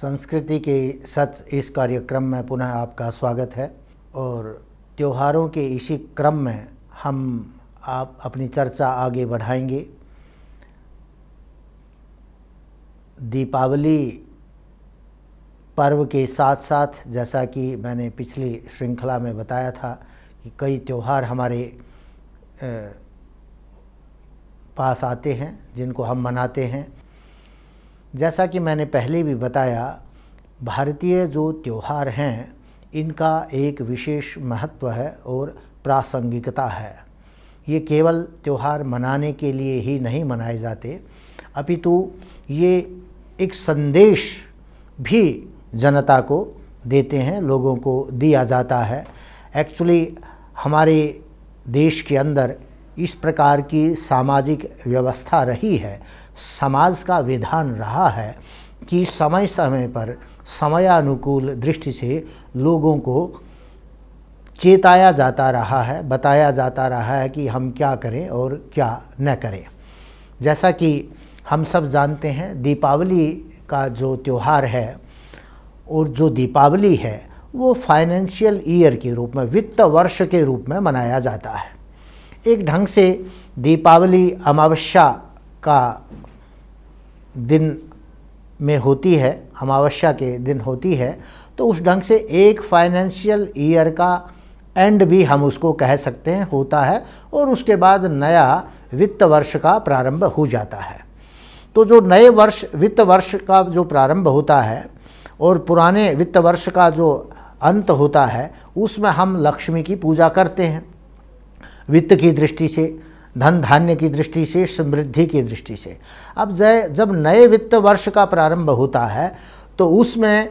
संस्कृति के सच इस कार्यक्रम में पुनः आपका स्वागत है और त्योहारों के इसी क्रम में हम आप अपनी चर्चा आगे बढ़ाएंगे दीपावली पर्व के साथ साथ जैसा कि मैंने पिछली श्रृंखला में बताया था कि कई त्यौहार हमारे पास आते हैं जिनको हम मनाते हैं जैसा कि मैंने पहले भी बताया भारतीय जो त्यौहार हैं इनका एक विशेष महत्व है और प्रासंगिकता है ये केवल त्यौहार मनाने के लिए ही नहीं मनाए जाते अपितु ये एक संदेश भी जनता को देते हैं लोगों को दिया जाता है एक्चुअली हमारे देश के अंदर इस प्रकार की सामाजिक व्यवस्था रही है समाज का विधान रहा है कि समय समय पर समयानुकूल दृष्टि से लोगों को चेताया जाता रहा है बताया जाता रहा है कि हम क्या करें और क्या न करें जैसा कि हम सब जानते हैं दीपावली का जो त्यौहार है और जो दीपावली है वो फाइनेंशियल ईयर के रूप में वित्त वर्ष के रूप में मनाया जाता है एक ढंग से दीपावली अमावस्या का दिन में होती है अमावस्या के दिन होती है तो उस ढंग से एक फाइनेंशियल ईयर का एंड भी हम उसको कह सकते हैं होता है और उसके बाद नया वित्त वर्ष का प्रारंभ हो जाता है तो जो नए वर्ष वित्त वर्ष का जो प्रारंभ होता है और पुराने वित्त वर्ष का जो अंत होता है उसमें हम लक्ष्मी की पूजा करते हैं वित्त की दृष्टि से धन धान्य की दृष्टि से समृद्धि की दृष्टि से अब जय जब नए वित्त वर्ष का प्रारंभ होता है तो उसमें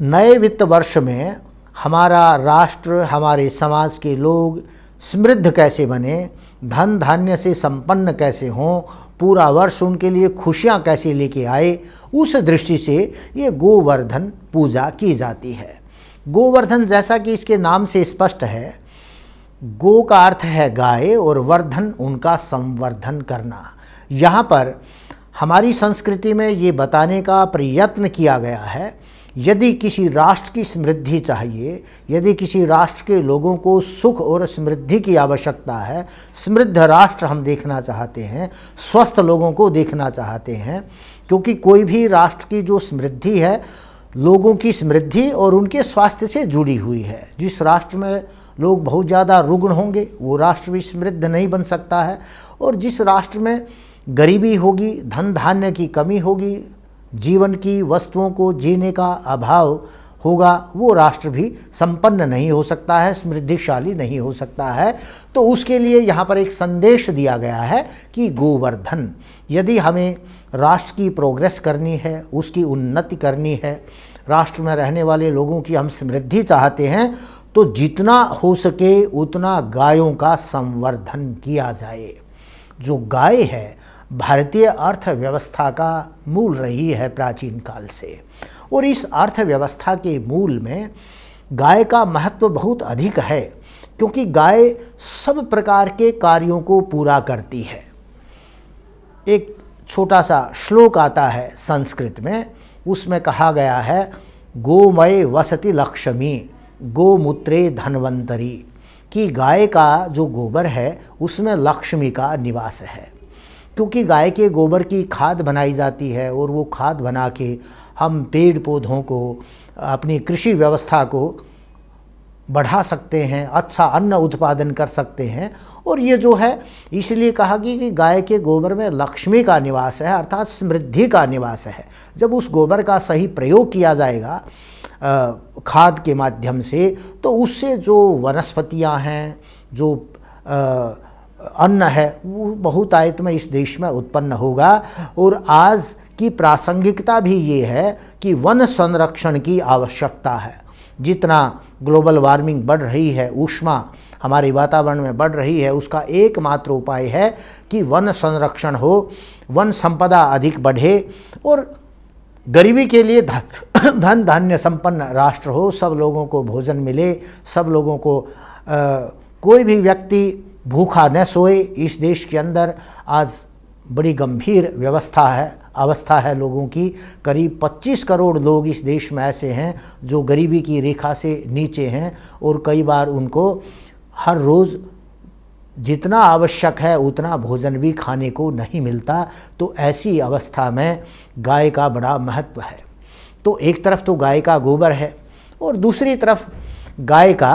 नए वित्त वर्ष में हमारा राष्ट्र हमारे समाज के लोग समृद्ध कैसे बने धन धान्य से संपन्न कैसे हों पूरा वर्ष उनके लिए खुशियां कैसे लेके आए उस दृष्टि से ये गोवर्धन पूजा की जाती है गोवर्धन जैसा कि इसके नाम से स्पष्ट है गो का अर्थ है गाय और वर्धन उनका संवर्धन करना यहाँ पर हमारी संस्कृति में ये बताने का प्रयत्न किया गया है यदि किसी राष्ट्र की समृद्धि चाहिए यदि किसी राष्ट्र के लोगों को सुख और समृद्धि की आवश्यकता है समृद्ध राष्ट्र हम देखना चाहते हैं स्वस्थ लोगों को देखना चाहते हैं क्योंकि कोई भी राष्ट्र की जो समृद्धि है लोगों की समृद्धि और उनके स्वास्थ्य से जुड़ी हुई है जिस राष्ट्र में लोग बहुत ज़्यादा रुग्ण होंगे वो राष्ट्र भी समृद्ध नहीं बन सकता है और जिस राष्ट्र में गरीबी होगी धन धान्य की कमी होगी जीवन की वस्तुओं को जीने का अभाव होगा वो राष्ट्र भी संपन्न नहीं हो सकता है समृद्धिशाली नहीं हो सकता है तो उसके लिए यहाँ पर एक संदेश दिया गया है कि गोवर्धन यदि हमें राष्ट्र की प्रोग्रेस करनी है उसकी उन्नति करनी है राष्ट्र में रहने वाले लोगों की हम समृद्धि चाहते हैं तो जितना हो सके उतना गायों का संवर्धन किया जाए जो गाय है भारतीय अर्थव्यवस्था का मूल रही है प्राचीन काल से और इस अर्थव्यवस्था के मूल में गाय का महत्व बहुत अधिक है क्योंकि गाय सब प्रकार के कार्यों को पूरा करती है एक छोटा सा श्लोक आता है संस्कृत में उसमें कहा गया है गोमय वसति लक्ष्मी गोमूत्रे धनवंतरी कि गाय का जो गोबर है उसमें लक्ष्मी का निवास है क्योंकि गाय के गोबर की खाद बनाई जाती है और वो खाद बना के हम पेड़ पौधों को अपनी कृषि व्यवस्था को बढ़ा सकते हैं अच्छा अन्न उत्पादन कर सकते हैं और ये जो है इसलिए कहा कि, कि गाय के गोबर में लक्ष्मी का निवास है अर्थात समृद्धि का निवास है जब उस गोबर का सही प्रयोग किया जाएगा खाद के माध्यम से तो उससे जो वनस्पतियां हैं जो अन्न है वो बहुत आयत में इस देश में उत्पन्न होगा और आज की प्रासंगिकता भी ये है कि वन संरक्षण की आवश्यकता है जितना ग्लोबल वार्मिंग बढ़ रही है ऊष्मा हमारे वातावरण में बढ़ रही है उसका एकमात्र उपाय है कि वन संरक्षण हो वन संपदा अधिक बढ़े और गरीबी के लिए धन धान्य संपन्न राष्ट्र हो सब लोगों को भोजन मिले सब लोगों को आ, कोई भी व्यक्ति भूखा न सोए इस देश के अंदर आज बड़ी गंभीर व्यवस्था है अवस्था है लोगों की करीब 25 करोड़ लोग इस देश में ऐसे हैं जो गरीबी की रेखा से नीचे हैं और कई बार उनको हर रोज़ जितना आवश्यक है उतना भोजन भी खाने को नहीं मिलता तो ऐसी अवस्था में गाय का बड़ा महत्व है तो एक तरफ तो गाय का गोबर है और दूसरी तरफ गाय का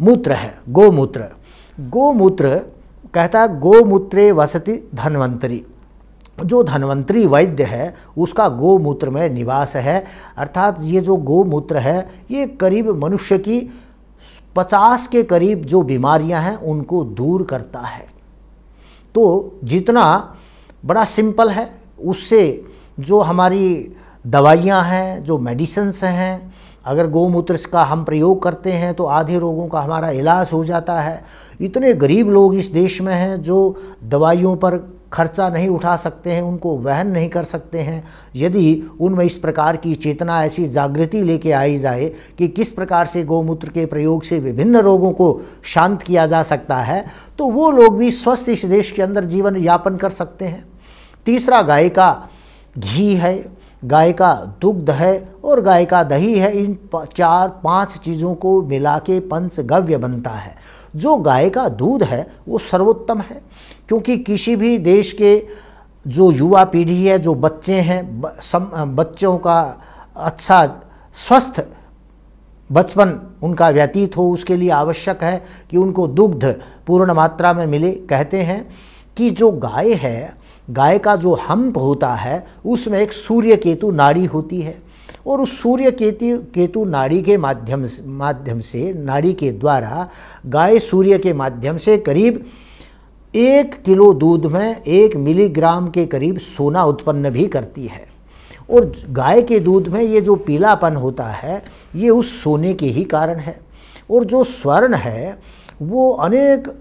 मूत्र है गोमूत्र गोमूत्र कहता है गोमूत्रे वसति धनवंतरी जो धनवंतरी वैद्य है उसका गोमूत्र में निवास है अर्थात ये जो गोमूत्र है ये करीब मनुष्य की पचास के करीब जो बीमारियां हैं उनको दूर करता है तो जितना बड़ा सिंपल है उससे जो हमारी दवाइयां हैं जो मेडिसन्स हैं अगर गोमूत्र का हम प्रयोग करते हैं तो आधे रोगों का हमारा इलाज हो जाता है इतने गरीब लोग इस देश में हैं जो दवाइयों पर खर्चा नहीं उठा सकते हैं उनको वहन नहीं कर सकते हैं यदि उनमें इस प्रकार की चेतना ऐसी जागृति लेके आई जाए कि किस प्रकार से गौमूत्र के प्रयोग से विभिन्न रोगों को शांत किया जा सकता है तो वो लोग भी स्वस्थ इस देश के अंदर जीवन यापन कर सकते हैं तीसरा गाय का घी है गाय का दुग्ध है और गाय का दही है इन चार पांच चीज़ों को मिला के पंचगव्य बनता है जो गाय का दूध है वो सर्वोत्तम है क्योंकि किसी भी देश के जो युवा पीढ़ी है जो बच्चे हैं बच्चों का अच्छा स्वस्थ बचपन उनका व्यतीत हो उसके लिए आवश्यक है कि उनको दुग्ध पूर्ण मात्रा में मिले कहते हैं कि जो गाय है गाय का जो हम्प होता है उसमें एक सूर्य केतु नाड़ी होती है और उस सूर्य केतु केतु नाड़ी के माध्यम माध्यम से नाड़ी के द्वारा गाय सूर्य के माध्यम से करीब एक किलो दूध में एक मिलीग्राम के करीब सोना उत्पन्न भी करती है और गाय के दूध में ये जो पीलापन होता है ये उस सोने के ही कारण है और जो स्वर्ण है वो अनेक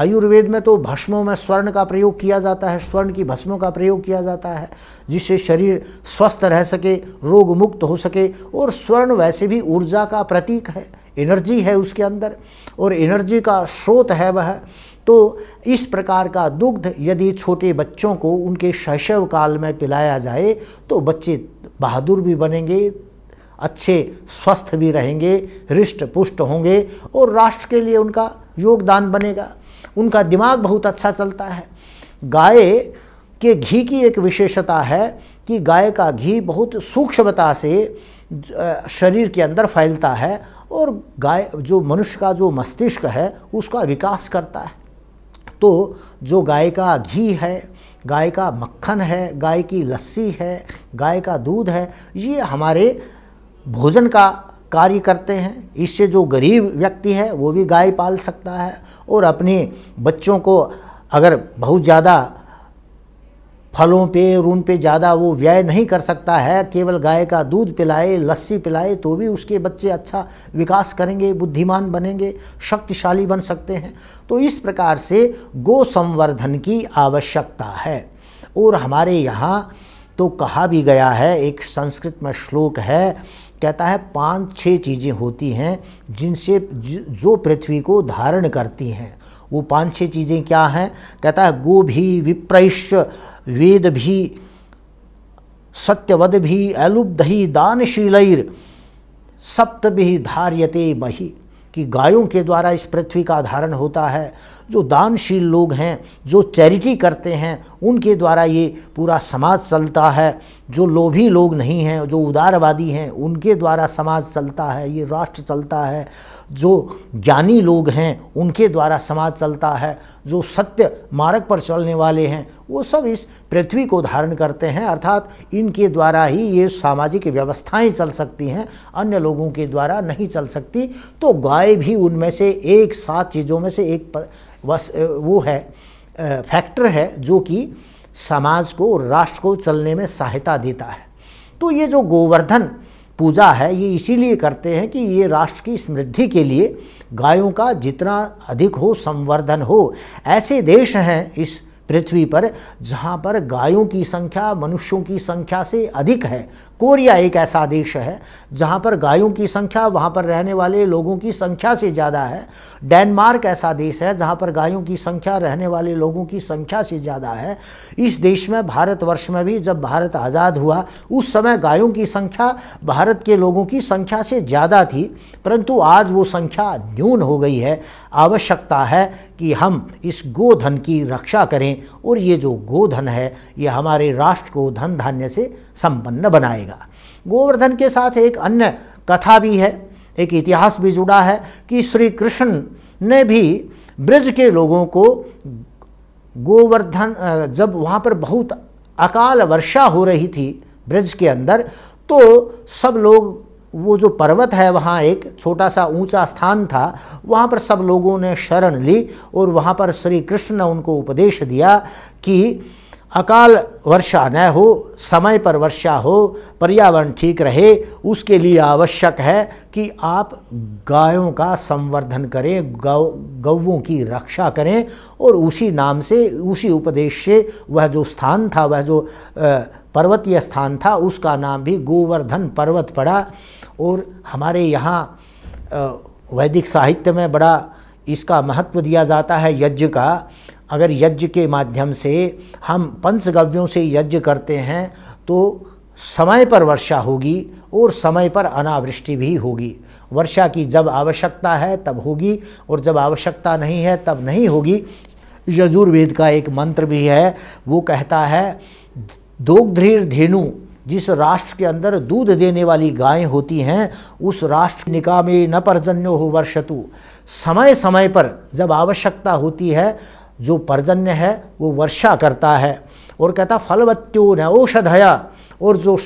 आयुर्वेद में तो भस्मों में स्वर्ण का प्रयोग किया जाता है स्वर्ण की भस्मों का प्रयोग किया जाता है जिससे शरीर स्वस्थ रह सके रोग मुक्त हो सके और स्वर्ण वैसे भी ऊर्जा का प्रतीक है एनर्जी है उसके अंदर और एनर्जी का स्रोत है वह तो इस प्रकार का दुग्ध यदि छोटे बच्चों को उनके शैशव काल में पिलाया जाए तो बच्चे बहादुर भी बनेंगे अच्छे स्वस्थ भी रहेंगे हृष्ट पुष्ट होंगे और राष्ट्र के लिए उनका योगदान बनेगा उनका दिमाग बहुत अच्छा चलता है गाय के घी की एक विशेषता है कि गाय का घी बहुत सूक्ष्मता से शरीर के अंदर फैलता है और गाय जो मनुष्य का जो मस्तिष्क है उसका विकास करता है तो जो गाय का घी है गाय का मक्खन है गाय की लस्सी है गाय का दूध है ये हमारे भोजन का कार्य करते हैं इससे जो गरीब व्यक्ति है वो भी गाय पाल सकता है और अपने बच्चों को अगर बहुत ज़्यादा फलों पे और उन पे ज़्यादा वो व्यय नहीं कर सकता है केवल गाय का दूध पिलाए लस्सी पिलाए तो भी उसके बच्चे अच्छा विकास करेंगे बुद्धिमान बनेंगे शक्तिशाली बन सकते हैं तो इस प्रकार से गो संवर्धन की आवश्यकता है और हमारे यहाँ तो कहा भी गया है एक संस्कृत में श्लोक है कहता है पांच छह चीज़ें होती हैं जिनसे जो पृथ्वी को धारण करती हैं वो पांच छह चीज़ें क्या हैं कहता है गो भी विप्रैश्य वेद भी सत्यवद भी अलुब्ध ही दानशीलैर सप्त भी धार्यते मही कि गायों के द्वारा इस पृथ्वी का धारण होता है जो दानशील लोग हैं जो चैरिटी करते हैं उनके द्वारा ये पूरा समाज चलता है जो लोभी लोग नहीं हैं जो उदारवादी हैं उनके द्वारा समाज चलता है ये राष्ट्र चलता है जो ज्ञानी लोग हैं उनके द्वारा समाज चलता है जो सत्य मार्ग पर चलने वाले हैं वो सब इस पृथ्वी को धारण करते हैं अर्थात इनके द्वारा ही ये सामाजिक व्यवस्थाएं चल सकती हैं अन्य लोगों के द्वारा नहीं चल सकती तो गाय भी उनमें से एक सात चीज़ों में से एक वस वो है फैक्टर है जो कि समाज को राष्ट्र को चलने में सहायता देता है तो ये जो गोवर्धन पूजा है ये इसीलिए करते हैं कि ये राष्ट्र की समृद्धि के लिए गायों का जितना अधिक हो संवर्धन हो ऐसे देश हैं इस पृथ्वी पर जहाँ पर गायों की संख्या मनुष्यों की संख्या से अधिक है कोरिया एक ऐसा देश है जहाँ पर गायों की संख्या वहाँ पर रहने वाले लोगों की संख्या से ज़्यादा है डेनमार्क ऐसा देश है जहाँ पर गायों की संख्या रहने वाले लोगों की संख्या से ज़्यादा है इस देश में भारतवर्ष में भी जब भारत आज़ाद हुआ उस समय गायों की संख्या भारत के लोगों की संख्या से ज़्यादा थी परंतु आज वो संख्या न्यून हो गई है आवश्यकता है कि हम इस गोधन की रक्षा करें करें और ये जो गोधन है ये हमारे राष्ट्र को धन धान्य से संपन्न बनाएगा गोवर्धन के साथ एक अन्य कथा भी है एक इतिहास भी जुड़ा है कि श्री कृष्ण ने भी ब्रज के लोगों को गोवर्धन जब वहाँ पर बहुत अकाल वर्षा हो रही थी ब्रज के अंदर तो सब लोग वो जो पर्वत है वहाँ एक छोटा सा ऊंचा स्थान था वहाँ पर सब लोगों ने शरण ली और वहाँ पर श्री कृष्ण ने उनको उपदेश दिया कि अकाल वर्षा न हो समय पर वर्षा हो पर्यावरण ठीक रहे उसके लिए आवश्यक है कि आप गायों का संवर्धन करें गौ गौ की रक्षा करें और उसी नाम से उसी उपदेश से वह जो स्थान था वह जो आ, पर्वतीय स्थान था उसका नाम भी गोवर्धन पर्वत पड़ा और हमारे यहाँ वैदिक साहित्य में बड़ा इसका महत्व दिया जाता है यज्ञ का अगर यज्ञ के माध्यम से हम पंचगव्यों से यज्ञ करते हैं तो समय पर वर्षा होगी और समय पर अनावृष्टि भी होगी वर्षा की जब आवश्यकता है तब होगी और जब आवश्यकता नहीं है तब नहीं होगी यजुर्वेद का एक मंत्र भी है वो कहता है दोग्धीर धेनु जिस राष्ट्र के अंदर दूध देने वाली गायें होती हैं उस राष्ट्र निका में न पर्जन्य हो वर्षतु समय समय पर जब आवश्यकता होती है जो पर्जन्य है वो वर्षा करता है और कहता फलवत्यो न औषधया और जो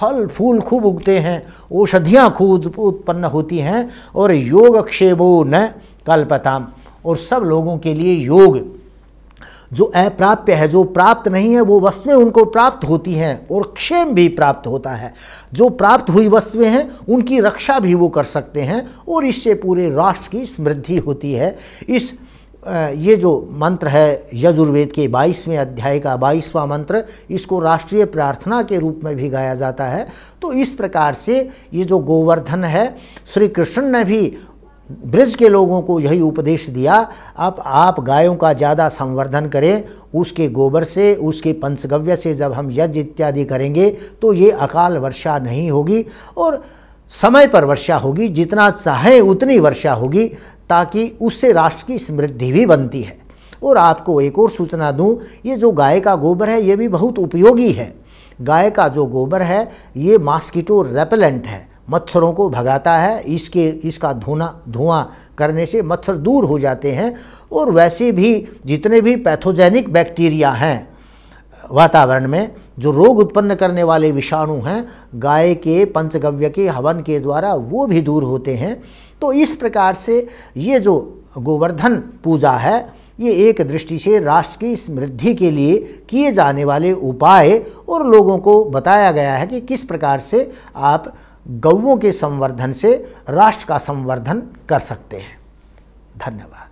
फल फूल खूब उगते हैं औषधियाँ खूब उत्पन्न होती हैं और योगक्षेपो न कल्पताम और सब लोगों के लिए योग जो अप्राप्य है जो प्राप्त नहीं है वो वस्तुएं उनको प्राप्त होती हैं और क्षेम भी प्राप्त होता है जो प्राप्त हुई वस्तुएं हैं उनकी रक्षा भी वो कर सकते हैं और इससे पूरे राष्ट्र की समृद्धि होती है इस ये जो मंत्र है यजुर्वेद के 22वें अध्याय का 22वां मंत्र इसको राष्ट्रीय प्रार्थना के रूप में भी गाया जाता है तो इस प्रकार से ये जो गोवर्धन है श्री कृष्ण ने भी ब्रज के लोगों को यही उपदेश दिया अब आप गायों का ज़्यादा संवर्धन करें उसके गोबर से उसके पंचगव्य से जब हम यज्ञ इत्यादि करेंगे तो ये अकाल वर्षा नहीं होगी और समय पर वर्षा होगी जितना चाहें उतनी वर्षा होगी ताकि उससे राष्ट्र की समृद्धि भी बनती है और आपको एक और सूचना दूं ये जो गाय का गोबर है ये भी बहुत उपयोगी है गाय का जो गोबर है ये मास्किटो रेपेलेंट है मच्छरों को भगाता है इसके इसका धुना धुआं करने से मच्छर दूर हो जाते हैं और वैसे भी जितने भी पैथोजेनिक बैक्टीरिया हैं वातावरण में जो रोग उत्पन्न करने वाले विषाणु हैं गाय के पंचगव्य के हवन के द्वारा वो भी दूर होते हैं तो इस प्रकार से ये जो गोवर्धन पूजा है ये एक दृष्टि से राष्ट्र की समृद्धि के लिए किए जाने वाले उपाय और लोगों को बताया गया है कि किस प्रकार से आप गौवों के संवर्धन से राष्ट्र का संवर्धन कर सकते हैं धन्यवाद